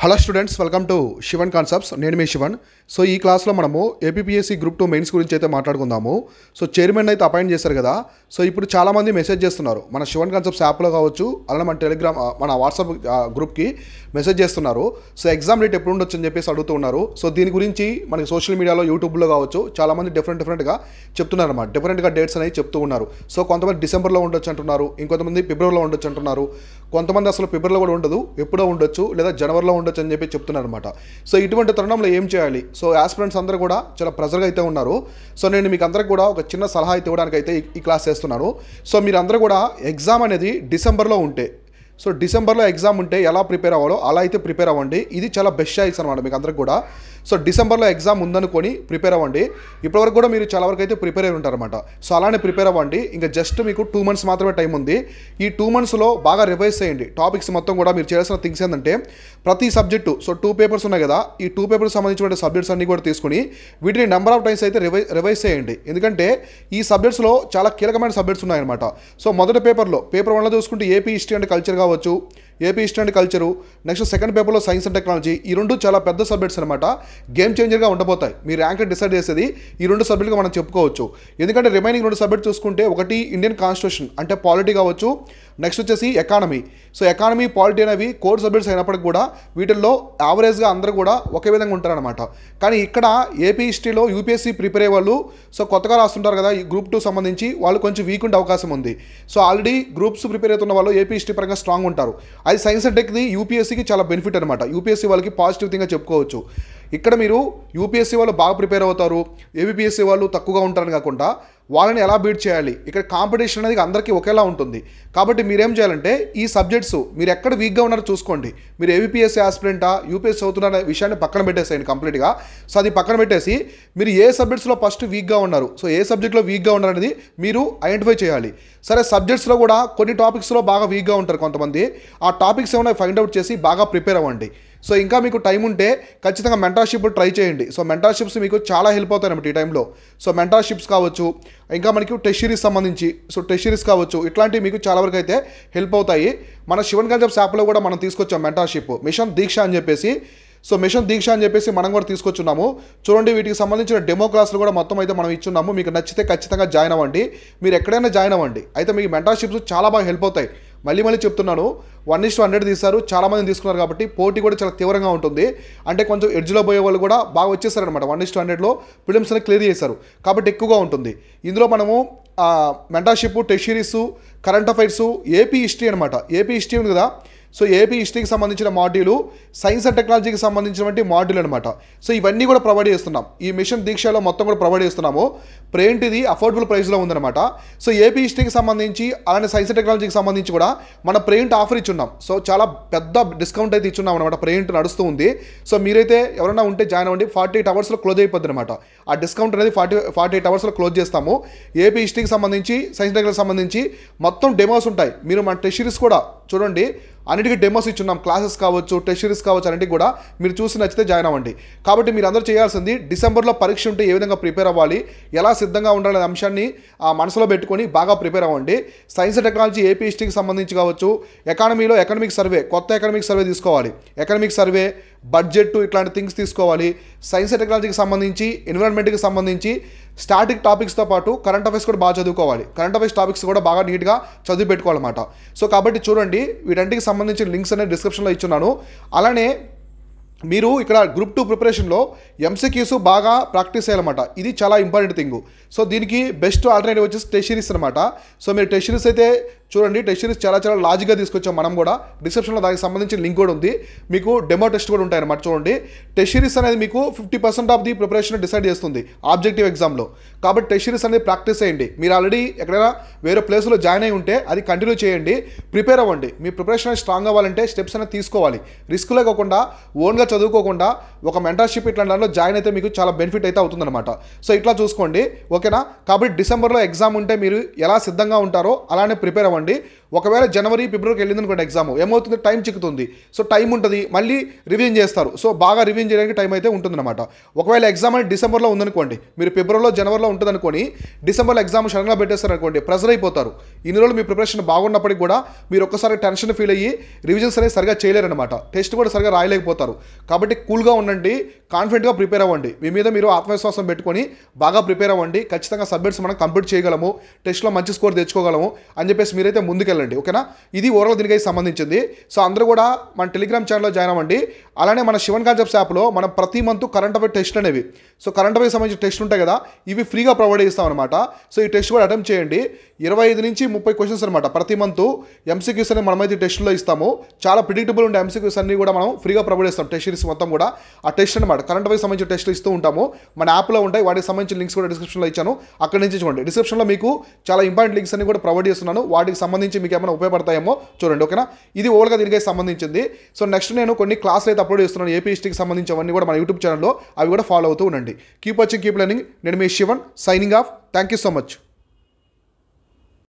hello students welcome to Shivan Concepts నేను మీ Sivan so ఈ క్లాస్లో మనము ఏపీఎస్సీ గ్రూప్ టూ మెయిన్స్ గురించి అయితే మాట్లాడుకుందాము సో చైర్మన్ అయితే అపాయింట్ చేశారు కదా సో ఇప్పుడు చాలామంది మెసేజ్ చేస్తున్నారు మన శివన్ కాన్సెప్ట్స్ యాప్లో కావచ్చు అలానే మన టెలిగ్రామ్ మన వాట్సాప్ గ్రూప్కి మెసేజ్ చేస్తున్నారు సో ఎగ్జామ్ డేట్ ఎప్పుడు ఉండొచ్చు అని చెప్పేసి అడుగుతూ ఉన్నారు సో దీని గురించి మనకి సోషల్ మీడియాలో యూట్యూబ్లో కావచ్చు చాలామంది డిఫరెంట్ డిఫరెంట్గా చెప్తున్నారు అన్నమాట డిఫరెంట్గా డేట్స్ అనేవి చెప్తూ ఉన్నారు సో కొంతమంది డిసెంబర్లో ఉండొచ్చు అంటున్నారు ఇంకొంతమంది ఫిబ్రవరిలో ఉండొచ్చు అంటున్నారు కొంతమంది అసలు ఫిబ్రవరిలో కూడా ఉండదు ఎప్పుడో ఉండొచ్చు లేదా జనవరిలో ఉండొచ్చు అని చెప్పి చెప్తున్నారు అనమాట సో ఇటువంటి తరుణంలో ఏం చేయాలి సో ఆస్పిరెంట్స్ అందరూ కూడా చాలా ప్రెజర్గా అయితే ఉన్నారు సో నేను మీకు అందరికి కూడా ఒక చిన్న సలహా అయితే ఇవ్వడానికి అయితే ఈ క్లాస్ చేస్తున్నాను సో మీరు కూడా ఎగ్జామ్ అనేది డిసెంబర్లో ఉంటే సో డిసెంబర్లో ఎగ్జామ్ ఉంటే ఎలా ప్రిపేర్ అవ్వాలో అలా అయితే ప్రిపేర్ అవ్వండి ఇది చాలా బెస్ట్ చాయిస్ అనమాట మీకు అందరికి కూడా సో డిసెంబర్లో ఎగ్జామ్ ఉందనుకొని ప్రిపేర్ అవ్వండి ఇప్పటివరకు కూడా మీరు చాలా వరకు అయితే ప్రిపేర్ అయి ఉంటారనమాట సో అలానే ప్రిపేర్ అవ్వండి ఇంకా జస్ట్ మీకు టూ మంత్స్ మాత్రమే టైం ఉంది ఈ టూ మంత్స్లో బాగా రివైజ్ చేయండి టాపిక్స్ మొత్తం కూడా మీరు చేయాల్సిన థింగ్స్ ఏంటంటే ప్రతి సబ్జెక్టు సో టూ పేపర్స్ ఉన్నాయి కదా ఈ టూ పేపర్స్ సంబంధించిన సబ్జెక్ట్స్ అన్నీ కూడా తీసుకుని వీటిని నెంబర్ ఆఫ్ టైమ్స్ అయితే రివై రివైజ్ చేయండి ఎందుకంటే ఈ సబ్జెక్ట్స్లో చాలా కీలకమైన సబ్జెక్ట్స్ ఉన్నాయన్నమాట సో మొదటి పేపర్లో పేపర్ వన్లో చూసుకుంటే ఏపీ హిస్టరీ అండ్ కల్చర్ కావచ్చు AP history and culture next second పేపర్లో సైన్స్ అండ్ టెక్నాలజీ ఈ రెండు చాలా పెద్ద సబ్జెక్ట్స్ అనమాట గేమ్ చేంజర్గా ఉండబోతాయి మీ ర్యాంక్ డిసైడ్ చేసేది ఈ రెండు సబ్జెక్టుగా మనం చెప్పుకోవచ్చు ఎందుకంటే రిమైనింగ్ రెండు సబ్జెక్ట్ చూసుకుంటే ఒకటి ఇండియన్ కాన్స్టిట్యూషన్ అంటే పాలిటీ కావచ్చు నెక్స్ట్ వచ్చేసి ఎకానమీ సో ఎకానమీ పాలిటీ అనేవి కోర్ సబ్జెక్ట్స్ అయినప్పటికీ కూడా వీటిల్లో యావరేజ్గా అందరూ కూడా ఒకే విధంగా ఉంటారనమాట కానీ ఇక్కడ ఏపీ హిస్టరీలో యూపీఎస్సీ ప్రిపేర్ అయ్యే వాళ్ళు సో కొత్తగా రాస్తుంటారు కదా ఈ గ్రూప్ టూ సంబంధించి వాళ్ళు కొంచెం వీక్ ఉండే అవకాశం ఉంది సో ఆల్రెడీ గ్రూప్స్ ప్రిపేర్ అవుతున్న వాళ్ళు ఏపీ హిస్టరీ పరంగా స్ట్రాంగ్ ఉంటారు అది సైన్స్ అండ్ టెక్ది యూపీఎస్సీకి చాలా బెనిఫిట్ అనమాట యూపీఎస్సీ వాళ్ళకి పాజిటివ్ థింగ్గా చెప్పుకోవచ్చు ఇక్కడ మీరు యూపీఎస్సీ వాళ్ళు బాగా ప్రిపేర్ అవుతారు ఏబిపిఎస్సీ వాళ్ళు తక్కువగా ఉంటారని కాకుండా వాళ్ళని ఎలా బీట్ చేయాలి ఇక్కడ కాంపిటీషన్ అనేది అందరికీ ఒకేలా ఉంటుంది కాబట్టి మీరేం చేయాలంటే ఈ సబ్జెక్ట్స్ మీరు ఎక్కడ వీక్గా ఉన్నారో చూసుకోండి మీరు ఏబిపిఎస్సీ ఆస్పిరెంటా యూపీఎస్సీ చదువుతున్నారనే విషయాన్ని పక్కన పెట్టేసేయండి కంప్లీట్గా సో అది పక్కన పెట్టేసి మీరు ఏ సబ్జెక్ట్స్లో ఫస్ట్ వీక్గా ఉన్నారు సో ఏ సబ్జెక్ట్లో వీక్గా ఉన్నారనేది మీరు ఐడెంటిఫై చేయాలి సరే సబ్జెక్ట్స్లో కూడా కొన్ని టాపిక్స్లో బాగా వీక్గా ఉంటారు కొంతమంది ఆ టాపిక్స్ ఏమైనా ఫైండ్ అవుట్ చేసి బాగా ప్రిపేర్ అవ్వండి సో ఇంకా మీకు టైం ఉంటే ఖచ్చితంగా మెంటర్షిప్ ట్రై చేయండి సో మెంటర్షిప్స్ మీకు చాలా హెల్ప్ అవుతాయి అనమాట ఈ టైంలో సో మెంటర్షిప్స్ కావచ్చు ఇంకా మనకి టెషరీస్ సంబంధించి సో టెషరీస్ కావచ్చు ఇట్లాంటివి మీకు చాలా వరకు అయితే హెల్ప్ అవుతాయి మన శివన్ గంజబ్స్ యాప్లో కూడా మనం తీసుకొచ్చాం మెంటార్షిప్ మిషన్ దీక్ష అని చెప్పేసి సో మిషన్ దీక్ష అని చెప్పేసి మనం కూడా తీసుకొచ్చున్నాము చూడండి వీటికి సంబంధించిన డెమో క్లాసులు కూడా మొత్తం అయితే మనం ఇచ్చున్నాము మీకు నచ్చితే ఖచ్చితంగా జాయిన్ అవ్వండి మీరు ఎక్కడైనా జాయిన్ అవ్వండి అయితే మీకు మెంటర్షిప్స్ చాలా బాగా హెల్ప్ అవుతాయి మళ్ళీ మళ్ళీ చెప్తున్నాను వన్ ఇస్ టు హండ్రెడ్ తీశారు చాలామంది తీసుకున్నారు కాబట్టి పోటీ కూడా చాలా తీవ్రంగా ఉంటుంది అంటే కొంచెం ఎడ్జ్లో పోయే వాళ్ళు కూడా బాగా వచ్చేసారనమాట వన్ ఇస్ టు హండ్రెడ్లో ఫిలిమ్స్ని క్లియర్ చేశారు కాబట్టి ఎక్కువగా ఉంటుంది ఇందులో మనము mentorship series current affairs AP history అనమాట ఏపీ హిస్టరీ ఉంది కదా సో ఏపీ హిస్టరీకి సంబంధించిన మాడ్యూలు సైన్స్ అండ్ టెక్నాలజీకి సంబంధించినటువంటి మాడ్యూల్ అనమాట సో ఇవన్నీ కూడా ప్రొవైడ్ చేస్తున్నాం ఈ మిషన్ దీక్షలో మొత్తం కూడా ప్రొవైడ్ చేస్తున్నాము ప్రేంట్ ఇది అఫోర్డబుల్ ప్రైస్లో ఉందన్నమాట సో ఏపీ హిస్టరీకి సంబంధించి అలానే సైన్స్ అండ్ టెక్నాలజీకి సంబంధించి కూడా మన ప్రేంట్ ఆఫర్ ఇచ్చున్నాం సో చాలా పెద్ద డిస్కౌంట్ అయితే ఇచ్చున్నాం అనమాట ప్రేంట్ నడుస్తూ ఉంది సో మీరైతే ఎవరైనా ఉంటే జాయిన్ అవ్వండి ఫార్టీ ఎయిట్ అవర్స్లో క్లోజ్ అయిపోద్ది అనమాట ఆ డిస్కౌంట్ అనేది ఫార్టీ ఫార్టీ ఎయిట్ అవర్స్లో క్లోజ్ చేస్తాము ఏపీ హిస్టరీకి సంబంధించి సైన్స్ టెక్నాలజీకి సంబంధించి మొత్తం డెమోస్ ఉంటాయి మీరు మన టెషరీస్ కూడా చూడండి అన్నిటికీ డెమోస్ ఇచ్చున్నాం క్లాసెస్ కావచ్చు టెస్ట్ సిరీస్ కావచ్చు అన్నిటికి కూడా మీరు చూసి నచ్చితే జాయిన్ అవ్వండి కాబట్టి మీరు అందరూ చేయాల్సింది డిసెంబర్లో పరీక్ష ఉంటే ఏ విధంగా ప్రిపేర్ అవ్వాలి ఎలా సిద్ధంగా ఉండాలనే అంశాన్ని ఆ మనసులో పెట్టుకొని బాగా ప్రిపేర్ అవ్వండి సైన్స్ టెక్నాలజీ ఏపీ హిస్టరీకి సంబంధించి కావచ్చు ఎకానమీలో ఎకనమిక్ సర్వే కొత్త ఎకనమిక్ సర్వే తీసుకోవాలి ఎకనమిక్ సర్వే బడ్జెట్ ఇట్లాంటి థింగ్స్ తీసుకోవాలి సైన్స్ అండ్ టెక్నాలజీకి సంబంధించి ఎన్విరాన్మెంట్కి సంబంధించి స్టాటిక్ టాపిక్స్తో పాటు కరెంట్ అఫైర్స్ కూడా బాగా చదువుకోవాలి కరెంట్ అఫైర్స్ టాపిక్స్ కూడా బాగా నీట్గా చదివి పెట్టుకోవాలన్నమాట సో కాబట్టి చూడండి వీటన్నిటికి సంబంధించిన లింక్స్ అనేది డిస్క్రిప్షన్లో ఇచ్చున్నాను అలానే మీరు ఇక్కడ గ్రూప్ టూ ప్రిపరేషన్లో ఎంసీక్యూస్ బాగా ప్రాక్టీస్ చేయాలన్నమాట ఇది చాలా ఇంపార్టెంట్ థింగ్ సో దీనికి బెస్ట్ ఆల్టర్నేటివ్ వచ్చేసి టెషరీస్ అనమాట సో మీరు టెషరీస్ అయితే చూడండి టెస్ట్ సిరీస్ చాలా చాలా లాజిక్గా తీసుకొచ్చాం మనం కూడా డిస్క్రిప్షన్లో దానికి సంబంధించిన లింక్ కూడా ఉంది మీకు డెమో టెస్ట్ కూడా ఉంటాయన్నమాట చూడండి టెస్ట్ సిరీస్ అనేది మీకు fifty percent of the preparation decide చేస్తుంది ఆబ్జెక్టివ్ ఎగ్జామ్లో కాబట్టి టెస్ట్ సిరీస్ అనేది ప్రాక్టీస్ చేయండి మీరు ఆల్రెడీ ఎక్కడైనా వేరే ప్లేస్లో జాయిన్ అయి ఉంటే అది కంటిన్యూ చేయండి ప్రిపేర్ అవ్వండి మీ ప్రిపరేషన్ అనేది స్ట్రాంగ్ అవ్వాలంటే స్టెప్స్ అనేది తీసుకోవాలి రిస్క్ లేకోకుండా ఓన్గా చదువుకోకుండా ఒక మెంటర్షిప్ ఇట్లాంటి దాంట్లో జాయిన్ అయితే మీకు చాలా బెనిఫిట్ అయితే అవుతుందన్నమాట సో ఇట్లా చూసుకోండి ఓకేనా కాబట్టి డిసెంబర్లో ఎగ్జామ్ ఉంటే మీరు ఎలా సిద్ధంగా ఉంటారో అలానే ప్రిపేర్ అవ్వండి అనుకోండి ఒకవేళ జనవరి ఫిబ్రవరికి వెళ్ళింది అనుకోండి ఎగ్జామ్ ఏమవుతుంది టైం చిక్కుతుంది సో టైం ఉంటుంది మళ్ళీ రివిజన్ చేస్తారు సో బాగా రివిజన్ చేయడానికి టైం అయితే ఉంటుందన్నమాట ఒకవేళ ఎగ్జామ్ అనేది డిసెంబర్లో ఉందనుకోండి మీరు ఫిబ్రవరిలో జనవరిలో అనుకోని డిసెంబర్లో ఎగ్జామ్ సడన్గా పెట్టేస్తారు అనుకోండి ప్రెజర్ అయిపోతారు ఇన్ని రోజులు మీ ప్రిపరేషన్ బాగున్నప్పటికీ కూడా మీరు ఒక్కసారి టెన్షన్ ఫీల్ అయ్యి రివిజన్స్ అనేది సరిగా చేయలేరనమాట టెస్ట్ కూడా సరిగా రాయలేకపోతారు కాబట్టి కూల్గా ఉండండి కాన్ఫిడెంట్గా ప్రిపేర్ అవ్వండి మీ మీద మీరు ఆత్మవిశ్వాసం పెట్టుకొని బాగా ప్రిపేర్ అవ్వండి ఖచ్చితంగా సబ్జెక్ట్స్ మనం కంప్లీట్ చేయగలము టెస్ట్లో మంచి స్కోర్ తెచ్చుకోగలము అని చెప్పేసి మీరు మీరైతే ముందుకెళ్ళండి ఓకేనా ఇది ఓవరాల్ దీనికి సంబంధించింది సో అందరూ కూడా మన టెలిగ్రామ్ ఛానల్లో జాయిన్ అవ్వండి అలానే మన శివన్ కాన్సెప్ట్స్ యాప్లో మనం ప్రతి మంత్ కరెంట్ అఫేర్ టెస్ట్ అనేవి సో కరెంట్ అఫేర్ సంబంధించిన టెస్ట్ ఉంటాయి కదా ఇవి ఫ్రీగా ప్రొవైడ్ చేస్తాం అనమాట సో ఈ టెస్ట్ కూడా అటెంప్ట్ చేయండి ఇరవై ఐదు నుంచి ముప్పై క్వశ్చన్స్ అనమాట ప్రతి మంత్ ఎంసీక్యూస్ అని మనమైతే టెస్ట్లో ఇస్తాము చాలా ప్రిడిక్టబుల్ ఉండే ఎంసీక్యూస్ అన్ని కూడా మనం ఫ్రీగా ప్రొవైడ్ చేస్తాం టెస్ట్ సిరీస్ మొత్తం కూడా ఆ టెస్ట్ అనమాట కరెంట్ అఫేర్ సంబంధించిన టెస్ట్లు ఇస్తూ ఉంటాము మన యాప్లో ఉంటాయి వాటికి సంబంధించిన లింక్స్ కూడా డిస్క్రిప్షన్లో ఇచ్చాను అక్కడ నుంచి చూడండి డిస్క్రిప్షన్లో మీకు చాలా ఇంపార్టెంట్ లింక్స్ అన్ని కూడా ప్రొవైడ్ చేస్తున్నాను వాటికి దానికి సంబంధించి మీకు ఏమైనా ఉపయోగపడతాయేమో చూడండి ఓకేనా ఇది ఓల్గా దీనికి సంబంధించింది సో నెక్స్ట్ నేను కొన్ని క్లాసులు అయితే అప్లోడ్ చేస్తున్నాను ఏపీ హిస్టరీకి సంబంధించి కూడా మన యూట్యూబ్ ఛానల్లో అవి కూడా ఫాలో అవుతూ ఉండండి కీప్ వచ్చింగ్ కీప్ లెర్నింగ్ నేను మీ Shivan signing off thank you so much